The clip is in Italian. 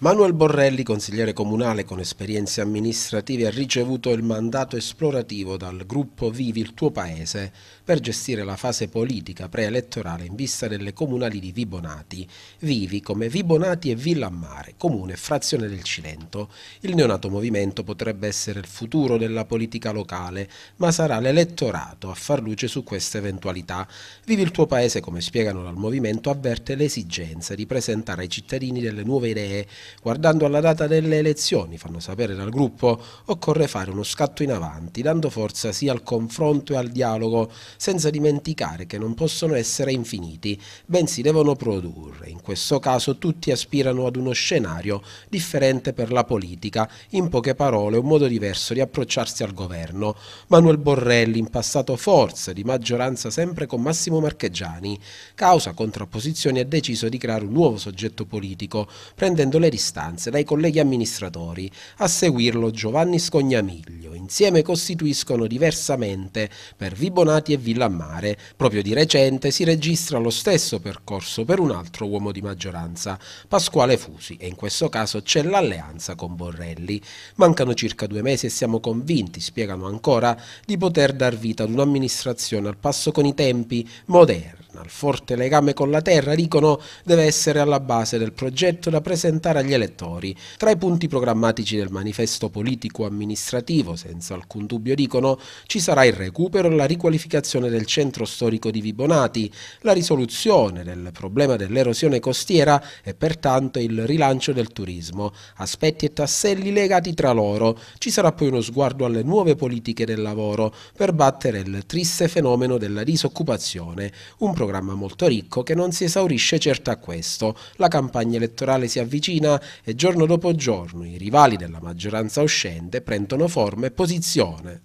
Manuel Borrelli, consigliere comunale con esperienze amministrative, ha ricevuto il mandato esplorativo dal gruppo Vivi il tuo paese per gestire la fase politica preelettorale in vista delle comunali di Vibonati, Vivi come Vibonati e Villa Mare, comune frazione del Cilento. Il neonato movimento potrebbe essere il futuro della politica locale, ma sarà l'elettorato a far luce su questa eventualità. Vivi il tuo paese, come spiegano dal movimento, avverte l'esigenza di presentare ai cittadini delle nuove idee Guardando alla data delle elezioni, fanno sapere dal gruppo, occorre fare uno scatto in avanti, dando forza sia al confronto e al dialogo, senza dimenticare che non possono essere infiniti, bensì devono produrre. In questo caso tutti aspirano ad uno scenario differente per la politica, in poche parole un modo diverso di approcciarsi al governo. Manuel Borrelli, in passato forza, di maggioranza sempre con Massimo Marcheggiani, causa contrapposizioni ha deciso di creare un nuovo soggetto politico, prendendo le istanze dai colleghi amministratori. A seguirlo Giovanni Scognamiglio. Insieme costituiscono diversamente per Vibonati e Villamare. Proprio di recente si registra lo stesso percorso per un altro uomo di maggioranza, Pasquale Fusi, e in questo caso c'è l'alleanza con Borrelli. Mancano circa due mesi e siamo convinti, spiegano ancora, di poter dar vita ad un'amministrazione al passo con i tempi moderni il forte legame con la terra, dicono, deve essere alla base del progetto da presentare agli elettori. Tra i punti programmatici del manifesto politico-amministrativo, senza alcun dubbio dicono, ci sarà il recupero e la riqualificazione del centro storico di Vibonati, la risoluzione del problema dell'erosione costiera e pertanto il rilancio del turismo, aspetti e tasselli legati tra loro. Ci sarà poi uno sguardo alle nuove politiche del lavoro per battere il triste fenomeno della disoccupazione, un programma programma molto ricco che non si esaurisce certo a questo. La campagna elettorale si avvicina e giorno dopo giorno i rivali della maggioranza uscente prendono forma e posizione.